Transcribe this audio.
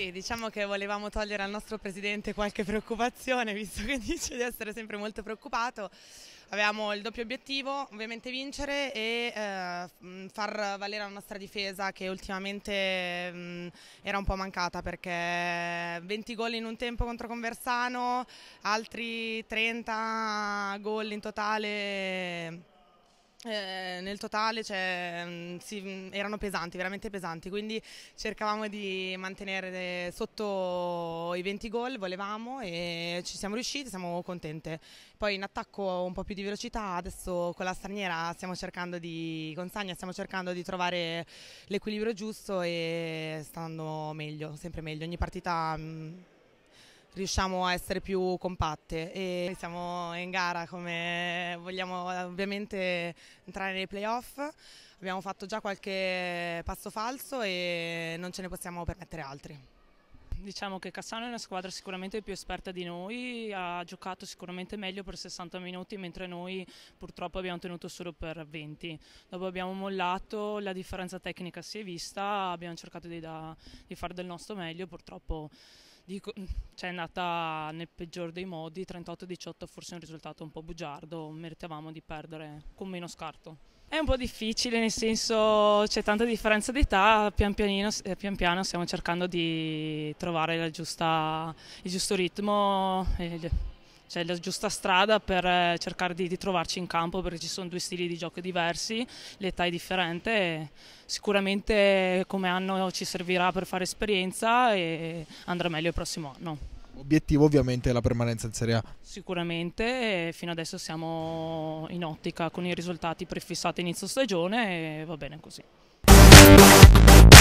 Sì, diciamo che volevamo togliere al nostro presidente qualche preoccupazione, visto che dice di essere sempre molto preoccupato. Avevamo il doppio obiettivo, ovviamente vincere e eh, mm, far valere la nostra difesa che ultimamente mh, mm, era un po' mancata perché 20 gol in un tempo contro Conversano, altri 30 gol in totale eh, nel totale cioè, mm, sì, mm, erano pesanti, veramente pesanti, quindi cercavamo di mantenere sotto i 20 gol, volevamo e ci siamo riusciti, siamo contente. Poi in attacco un po' più di velocità, adesso con la straniera stiamo cercando di, con Sagna stiamo cercando di trovare l'equilibrio giusto e sta meglio, sempre meglio, ogni partita... Mh, mm, riusciamo a essere più compatte e siamo in gara come vogliamo ovviamente entrare nei playoff, abbiamo fatto già qualche passo falso e non ce ne possiamo permettere altri diciamo che Cassano è una squadra sicuramente più esperta di noi, ha giocato sicuramente meglio per 60 minuti mentre noi purtroppo abbiamo tenuto solo per 20. Dopo abbiamo mollato, la differenza tecnica si è vista, abbiamo cercato di, da, di fare del nostro meglio, purtroppo c'è cioè, andata nel peggior dei modi, 38-18 forse un risultato un po' bugiardo, meritavamo di perdere con meno scarto. È un po' difficile, nel senso c'è tanta differenza d'età, pian, eh, pian, piano stiamo cercando di trovare giusta, il giusto ritmo, cioè la giusta strada per eh, cercare di, di trovarci in campo perché ci sono due stili di gioco diversi, l'età è differente, sicuramente come anno ci servirà per fare esperienza e andrà meglio il prossimo anno obiettivo ovviamente è la permanenza in Serie A. Sicuramente eh, fino adesso siamo in ottica con i risultati prefissati inizio stagione e va bene così.